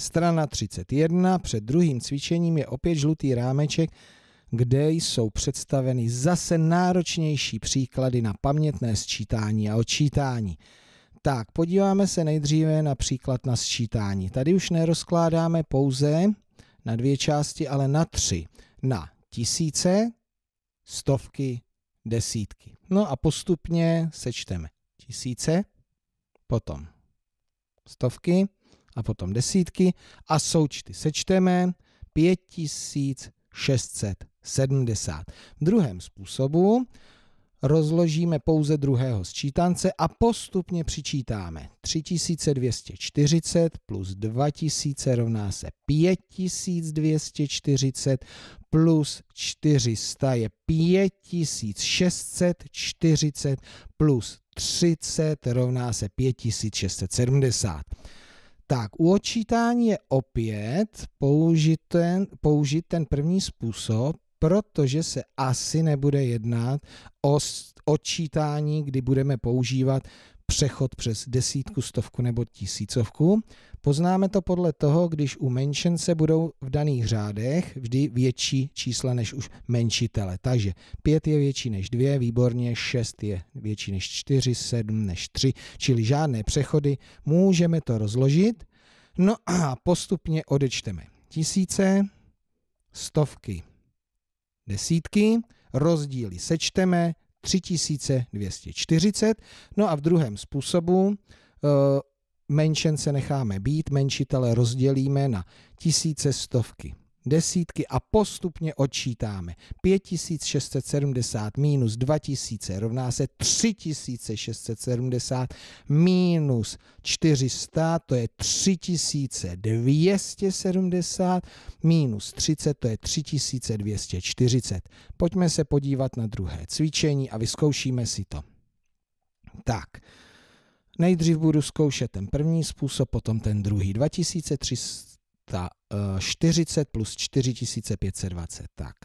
Strana 31, před druhým cvičením je opět žlutý rámeček, kde jsou představeny zase náročnější příklady na pamětné sčítání a odčítání. Tak, podíváme se nejdříve na příklad na sčítání. Tady už nerozkládáme pouze na dvě části, ale na tři. Na tisíce, stovky, desítky. No a postupně sečteme tisíce, potom stovky, a potom desítky a součty sečteme 5670. V druhém způsobu rozložíme pouze druhého sčítance a postupně přičítáme 3240 plus 2000 rovná se 5240 plus 400 je 5640 plus 30 rovná se 5670. Tak, u odčítání je opět použit ten, použit ten první způsob, protože se asi nebude jednat o odčítání, kdy budeme používat přechod přes desítku, stovku nebo tisícovku. Poznáme to podle toho, když u menšence budou v daných řádech vždy větší čísla než už menšitele. Takže 5 je větší než 2, výborně, 6 je větší než 4, 7 než 3, čili žádné přechody. Můžeme to rozložit. No a postupně odečteme tisíce, stovky, desítky, rozdíly sečteme, 3240. No a v druhém způsobu eh, menšen se necháme být, menšitele rozdělíme na tisíce stovky desítky a postupně odčítáme. 5670 minus 2000 rovná se 3670 minus 400, to je 3270 minus 30, to je 3240. Pojďme se podívat na druhé cvičení a vyzkoušíme si to. Tak, nejdřív budu zkoušet ten první způsob, potom ten druhý. 2300 ta 40 eh, plus 4520. Tak,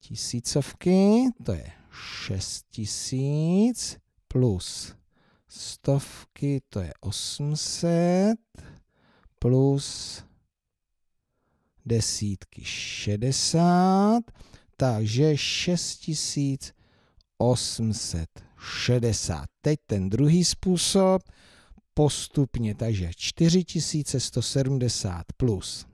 tisícovky, to je 6000 plus stovky, to je 800 plus desítky 60, takže 6860. Teď ten druhý způsob, postupně, takže 4170 plus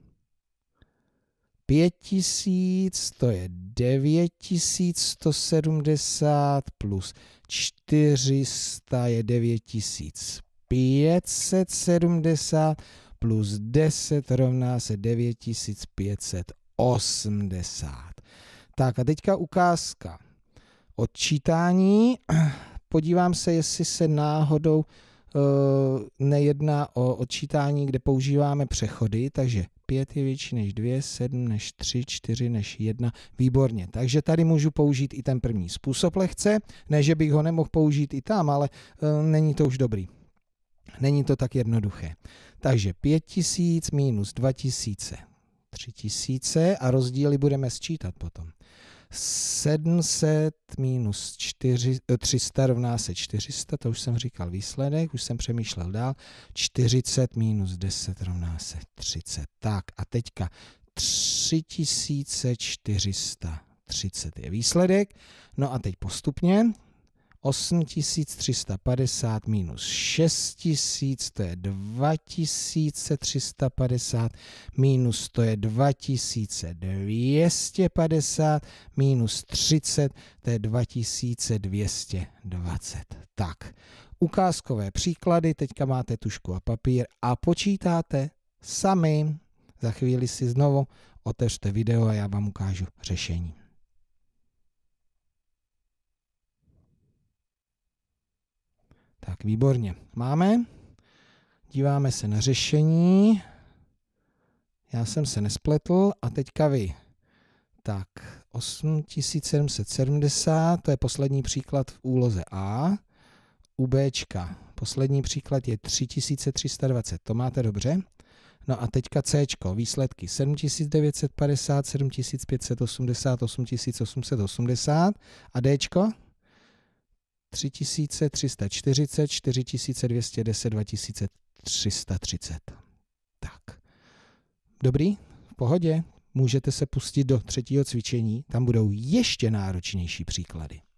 5000, to je 9170 plus 400 je 9570 plus 10 rovná se 9580. Tak a teďka ukázka odčítání. Podívám se, jestli se náhodou Eh, nejedná o odčítání, kde používáme přechody, takže 5 je větší než 2, 7 než 3, 4 než 1. Výborně. Takže tady můžu použít i ten první způsob lehce. Ne, že bych ho nemohl použít i tam, ale e, není to už dobrý. Není to tak jednoduché. Takže 5000 minus 2000, 3000 a rozdíly budeme sčítat potom. 700 minus 4, 300 eh, rovná se 400, to už jsem říkal výsledek, už jsem přemýšlel dál. 40 minus 10 rovná se 30. Tak a teďka 3430 je výsledek. No a teď postupně 8350 minus 6000, to je 2350, minus to je 2250, minus 30, to je 2220. Tak, ukázkové příklady, teďka máte tušku a papír a počítáte sami. Za chvíli si znovu otevřte video a já vám ukážu řešení. Tak, výborně. Máme. Díváme se na řešení. Já jsem se nespletl a teďka vy. Tak, 8770, to je poslední příklad v úloze A. U B, Poslední příklad je 3320, to máte dobře. No a teďka C, výsledky 7950, 7580, 8880 a D. 3340, 4210, 2330. Tak. Dobrý? V pohodě? Můžete se pustit do třetího cvičení, tam budou ještě náročnější příklady.